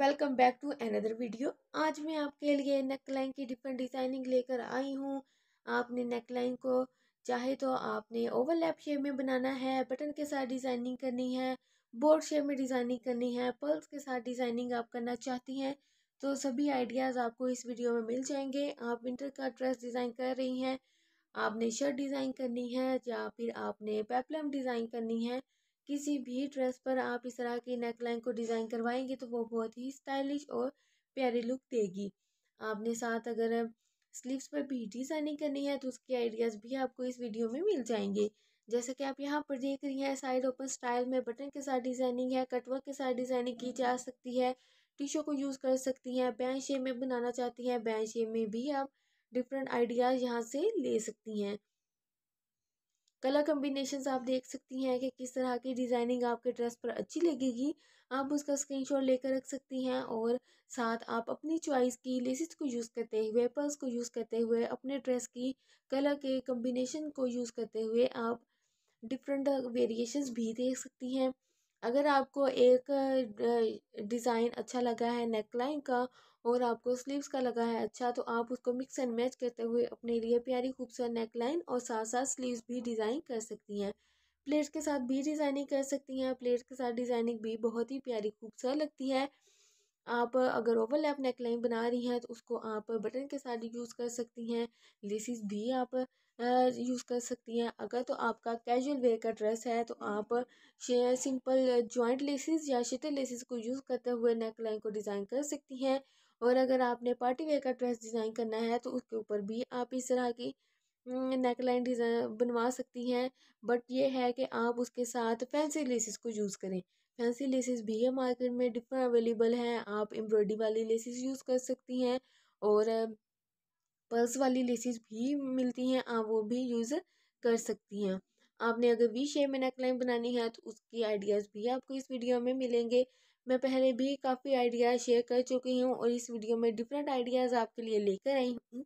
welcome back to another video आज मैं आपके लिए नेकलाइन की डिफरेंट डिज़ाइनिंग लेकर आई हूँ आपने नेकलाइन को चाहे तो आपने ओवरलैप शेप में बनाना है बटन के साथ डिज़ाइनिंग करनी है बोर्ड शेप में डिज़ाइनिंग करनी है पर्ल्स के साथ डिज़ाइनिंग आप करना चाहती हैं तो सभी आइडियाज़ आपको इस वीडियो में मिल जाएंगे आप विंटर का ड्रेस डिज़ाइन कर रही हैं आपने शर्ट डिज़ाइन करनी है या फिर आपने पेपलम डिज़ाइन करनी है किसी भी ड्रेस पर आप इस तरह की नेकलाइन को डिज़ाइन करवाएंगे तो वो बहुत ही स्टाइलिश और प्यारी लुक देगी आपने साथ अगर स्लीव्स पर भी डिज़ाइनिंग करनी है तो उसके आइडियाज़ भी आपको इस वीडियो में मिल जाएंगे जैसा कि आप यहाँ पर देख रही हैं साइड ओपन स्टाइल में बटन के साथ डिज़ाइनिंग है कटवर्क के साथ डिज़ाइनिंग की जा सकती है टिशो को यूज़ कर सकती हैं बैन शेप में बनाना चाहती हैं बैन शेप में भी आप डिफरेंट आइडियाज़ यहाँ से ले सकती हैं कलर कम्बिनेशन आप देख सकती हैं कि किस तरह की डिज़ाइनिंग आपके ड्रेस पर अच्छी लगेगी आप उसका स्क्रीनशॉट लेकर रख सकती हैं और साथ आप अपनी चॉइस की लेसिस को यूज़ करते हुए पर्स को यूज़ करते हुए अपने ड्रेस की कलर के कम्बिनेशन को यूज़ करते हुए आप डिफरेंट वेरिएशंस भी देख सकती हैं अगर आपको एक डिज़ाइन अच्छा लगा है नेकलाइन का और आपको स्लीव्स का लगा है अच्छा तो आप उसको मिक्स एंड मैच करते हुए अपने लिए प्यारी खूबसूरत नेकलाइन और साथ साथ स्लीव्स भी डिज़ाइन कर सकती हैं प्लेट्स के साथ भी डिज़ाइनिंग कर सकती हैं प्लेट्स के साथ डिज़ाइनिंग भी बहुत ही प्यारी खूबसूरत लगती है आप अगर ओवरलैप नेक लाइन बना रही हैं तो उसको आप बटन के साथ यूज़ कर सकती हैं लेसिस भी आप यूज़ कर सकती हैं अगर तो आपका कैजुअल वेयर का ड्रेस है तो आप सिंपल जॉइंट लेसिस या शिटर लेसिस को यूज़ करते हुए नेक लाइन को डिज़ाइन कर सकती हैं और अगर आपने पार्टी वेयर का ड्रेस डिज़ाइन करना है तो उसके ऊपर भी आप इस तरह की नेक लाइन डिज़ाइन बनवा सकती हैं बट ये है कि आप उसके साथ फैंसी लेसिस को यूज़ करें फैंसी लेसेस भी है मार्केट में डिफरेंट अवेलेबल हैं आप एम्ब्रॉयडरी वाली लेसेस यूज़ कर सकती हैं और पर्स वाली लेसेस भी मिलती हैं आप वो भी यूज़ कर सकती हैं आपने अगर वी शेप में नेकलाइन बनानी है तो उसकी आइडियाज़ भी आपको इस वीडियो में मिलेंगे मैं पहले भी काफ़ी आइडिया शेयर कर चुकी हूँ और इस वीडियो में डिफरेंट आइडियाज़ आपके लिए लेकर आई हूँ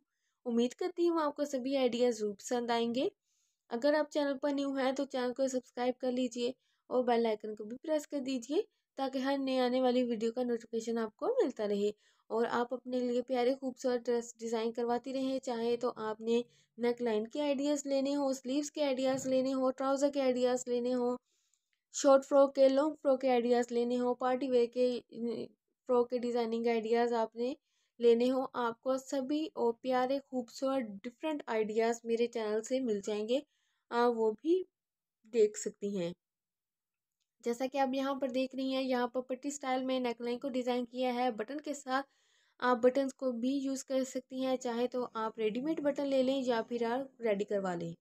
उम्मीद करती हूँ आपको सभी आइडियाज़ जरूर पसंद आएंगे अगर आप चैनल पर न्यू हैं तो चैनल को सब्सक्राइब कर लीजिए और बेल आइकन को भी प्रेस कर दीजिए ताकि हर नए आने वाली वीडियो का नोटिफिकेशन आपको मिलता रहे और आप अपने लिए प्यारे खूबसूरत ड्रेस डिज़ाइन करवाती रहें चाहे तो आपने नेक लाइन के आइडियाज़ लेने हो स्लीव्स के आइडियाज़ लेने हो ट्राउज़र के आइडियाज़ लेने हो शॉर्ट फ्रॉक के लॉन्ग फ्रॉक के आइडियाज़ लेने हो पार्टी वेयर के फ्रॉक के डिज़ाइनिंग आइडियाज़ आपने लेने हो आपको सभी और प्यारे खूबसूरत डिफरेंट आइडियाज़ मेरे चैनल से मिल जाएंगे आप वो भी देख सकती हैं जैसा कि आप यहाँ पर देख रही हैं यहाँ पर पट्टी स्टाइल में नेकलाइन को डिज़ाइन किया है बटन के साथ आप बटन्स को भी यूज़ कर सकती हैं चाहे तो आप रेडीमेड बटन ले लें या फिर आप रेडी करवा लें